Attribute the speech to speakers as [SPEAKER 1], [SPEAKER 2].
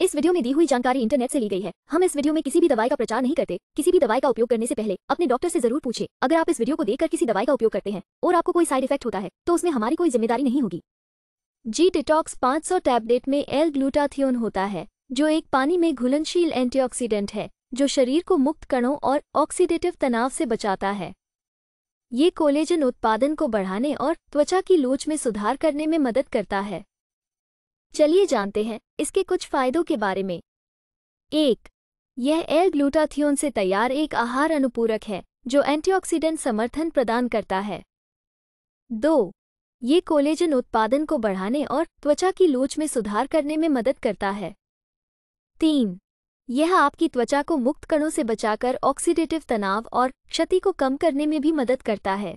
[SPEAKER 1] इस वीडियो में दी हुई जानकारी इंटरनेट से ली गई है हम इस वीडियो में किसी भी दवाई का प्रचार नहीं करते किसी भी दवाई का उपयोग करने से पहले अपने डॉक्टर से जरूर पूछे अगर आप इस वीडियो को देखकर किसी दवाई का उपयोग करते हैं और आपको कोई साइड इफेक्ट होता है तो उसमें हमारी कोई जिम्मेदारी नहीं होगी जी पांच सौ टैबलेट में एल ग्लूटाथियोन होता है जो एक पानी में घुलनशील एंटी है जो शरीर को मुक्त कणों और ऑक्सीडेटिव तनाव से बचाता है ये कोलेजन उत्पादन को बढ़ाने और त्वचा की लोच में सुधार करने में मदद करता है चलिए जानते हैं इसके कुछ फायदों के बारे में एक यह एल ग्लूटाथियोन से तैयार एक आहार अनुपूरक है जो एंटीऑक्सीडेंट समर्थन प्रदान करता है दो ये कोलेजन उत्पादन को बढ़ाने और त्वचा की लोच में सुधार करने में मदद करता है तीन यह आपकी त्वचा को मुक्त कणों से बचाकर ऑक्सीडेटिव तनाव और क्षति को कम करने में भी मदद करता है